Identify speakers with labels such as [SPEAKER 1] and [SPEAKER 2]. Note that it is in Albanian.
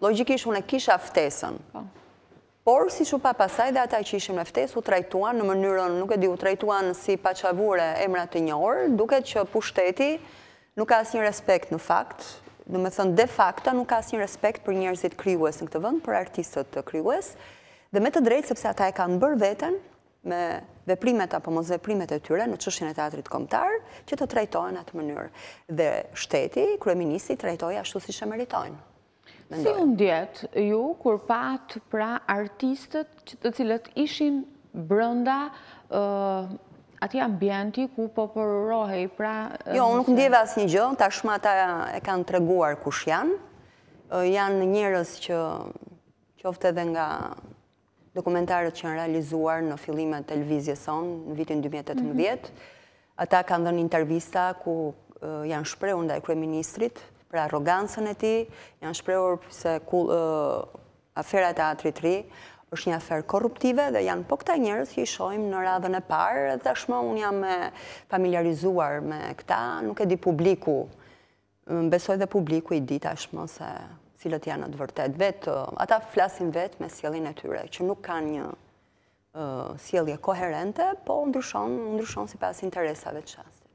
[SPEAKER 1] Logikish, unë e kisha ftesën. Po. Por, si shu pa pasaj dhe ata që ishim në ftesë, u trajtuan në mënyrën, nuk e di, u trajtuan si pachavure emrat të njërë, duke që pushteti nuk asë një respekt në fakt, në me thënë, de facto, nuk asë një respekt për njerëzit kryues në këtë vënd, për artistët kryues, dhe me të drejtë, sepse ata e kanë bërë vetën me veprimet apo mos veprimet e tyre në qëshin e teatrit komtar, që të trajtojnë atë mënyrë. Dhe shteti, kërëministi, trajtojnë ashtu si shë meritojnë. Si
[SPEAKER 2] unë djetë ju, kur patë pra artistët që të cilët ishin brënda ati ambienti ku po përrohej pra... Jo, unë nuk
[SPEAKER 1] djeve asë një gjë, ta shma e kanë të reguar kush janë. Janë njërës që qofte dhe nga dokumentarët që janë realizuar në filimet televizje sonë në vitin 2018.
[SPEAKER 3] Mhm.
[SPEAKER 1] Ata kanë dhe një intervista ku janë shpreun dhe e krej për arogancën e ti, janë shprehur se afera e teatri 3 është një aferë korruptive dhe janë po këta njerës që i shojmë në radhën e parë, dhe shmo unë jam familiarizuar me këta, nuk e di publiku, besoj dhe publiku i dita shmo se cilët janë në të vërtet vetë, ata flasin vetë me sjelin e tyre, që nuk kanë një sjelje koherente, po ndryshon si pas interesave të qasë.